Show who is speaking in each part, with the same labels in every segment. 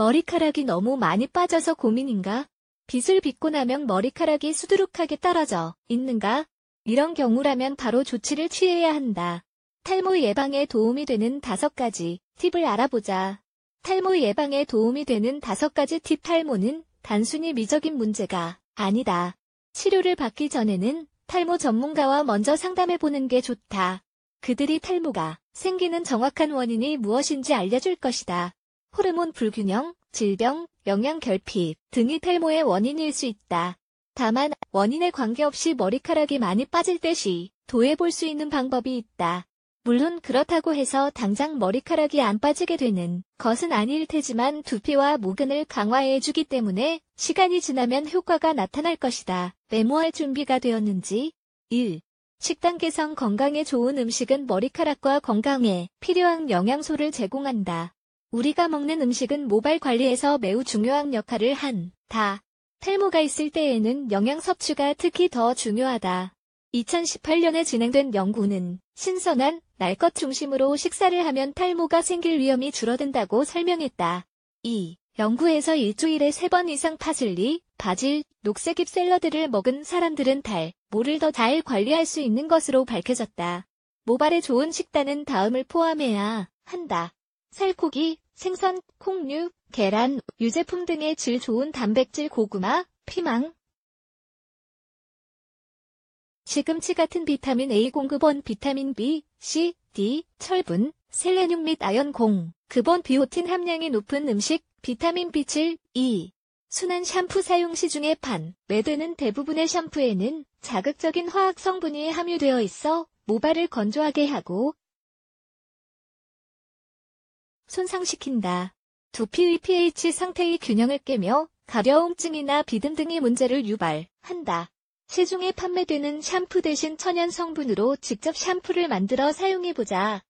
Speaker 1: 머리카락이 너무 많이 빠져서 고민인가? 빗을 빗고 나면 머리카락이 수두룩하게 떨어져 있는가? 이런 경우라면 바로 조치를 취해야 한다. 탈모 예방에 도움이 되는 다섯 가지 팁을 알아보자. 탈모 예방에 도움이 되는 다섯 가지 팁 탈모는 단순히 미적인 문제가 아니다. 치료를 받기 전에는 탈모 전문가와 먼저 상담해보는 게 좋다. 그들이 탈모가 생기는 정확한 원인이 무엇인지 알려줄 것이다. 호르몬 불균형, 질병, 영양 결핍 등이 탈모의 원인일 수 있다. 다만 원인에 관계없이 머리카락이 많이 빠질 때 시 도해볼 수 있는 방법이 있다. 물론 그렇다고 해서 당장 머리카락이 안 빠지게 되는 것은 아닐 테지만 두피와 모근을 강화해주기 때문에 시간이 지나면 효과가 나타날 것이다. 메모할 준비가 되었는지 1. 식단 개선 건강에 좋은 음식은 머리카락과 건강에 필요한 영양소를 제공한다. 우리가 먹는 음식은 모발 관리에서 매우 중요한 역할을 한다. 탈모가 있을 때에는 영양 섭취가 특히 더 중요하다. 2018년에 진행된 연구는 신선한 날것 중심으로 식사를 하면 탈모가 생길 위험이 줄어든다고 설명했다. 2. 연구에서 일주일에 3번 이상 파슬리, 바질, 녹색잎 샐러드를 먹은 사람들은 달, 모를 더 잘 관리할 수 있는 것으로 밝혀졌다. 모발에 좋은 식단은 다음을 포함해야 한다. 살코기, 생선, 콩류, 계란, 유제품 등의 질 좋은 단백질 고구마, 피망, 시금치 같은 비타민 A 공급원 비타민 B, C, D, 철분, 셀레늄 및 아연 공, 급원 비오틴 함량이 높은 음식, 비타민 B7, E. 순한 샴푸 사용 시중에 판, 매되는 대부분의 샴푸에는 자극적인 화학 성분이 함유되어 있어 모발을 건조하게 하고 손상시킨다. 두피의 pH 상태의 균형을 깨며 가려움증이나 비듬 등의 문제를 유발한다. 시중에 판매되는 샴푸 대신 천연 성분으로 직접 샴푸를 만들어 사용해보자.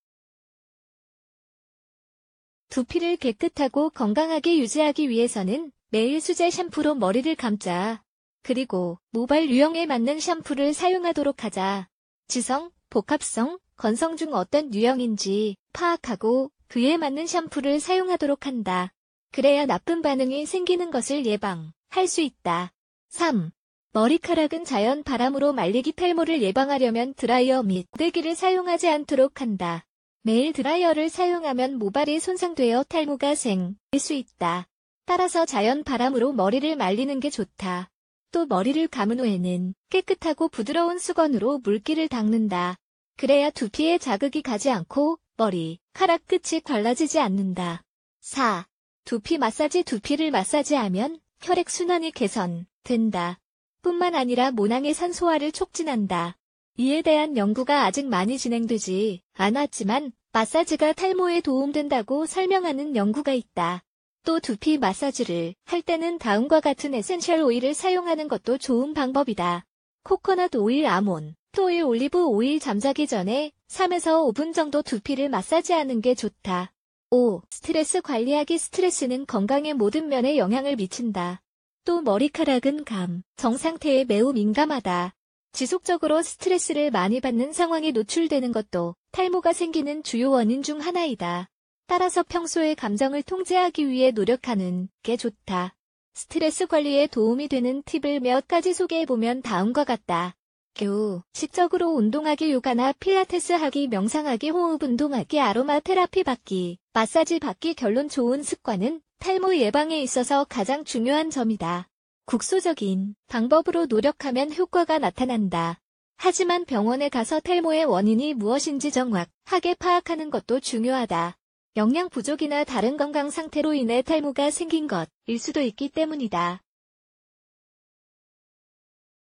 Speaker 1: 두피를 깨끗하고 건강하게 유지하기 위해서는 매일 수제 샴푸로 머리를 감자. 그리고 모발 유형에 맞는 샴푸를 사용하도록 하자. 지성, 복합성, 건성 중 어떤 유형인지 파악하고 그에 맞는 샴푸를 사용하도록 한다. 그래야 나쁜 반응이 생기는 것을 예방할 수 있다. 3. 머리카락은 자연 바람으로 말리기 탈모를 예방하려면 드라이어 및 뜨기를 사용하지 않도록 한다. 매일 드라이어를 사용하면 모발이 손상되어 탈모가 생길 수 있다. 따라서 자연 바람으로 머리를 말리는 게 좋다. 또 머리를 감은 후에는 깨끗하고 부드러운 수건으로 물기를 닦는다. 그래야 두피에 자극이 가지 않고 머리, 카락 끝이 갈라지지 않는다. 4. 두피 마사지 두피를 마사지하면 혈액순환이 개선된다. 뿐만 아니라 모낭의 산소화를 촉진한다. 이에 대한 연구가 아직 많이 진행되지 않았지만 마사지가 탈모에 도움된다고 설명하는 연구가 있다. 또 두피 마사지를 할 때는 다음과 같은 에센셜 오일을 사용하는 것도 좋은 방법이다. 코코넛 오일, 아몬토일 올리브 오일 잠자기 전에 3에서 5분 정도 두피를 마사지하는 게 좋다. 5. 스트레스 관리하기 스트레스는 건강의 모든 면에 영향을 미친다. 또 머리카락은 감, 정상태에 매우 민감하다. 지속적으로 스트레스를 많이 받는 상황에 노출되는 것도 탈모가 생기는 주요 원인 중 하나이다. 따라서 평소에 감정을 통제하기 위해 노력하는 게 좋다. 스트레스 관리에 도움이 되는 팁을 몇 가지 소개해보면 다음과 같다. 겨우 식적으로 운동하기 요가나 필라테스 하기 명상하기 호흡 운동하기 아로마 테라피 받기 마사지 받기 결론 좋은 습관은 탈모 예방에 있어서 가장 중요한 점이다. 국소적인 방법으로 노력하면 효과가 나타난다. 하지만 병원에 가서 탈모의 원인이 무엇인지 정확하게 파악하는 것도 중요하다. 영양 부족이나 다른 건강 상태로 인해 탈모가 생긴 것일 수도 있기 때문이다.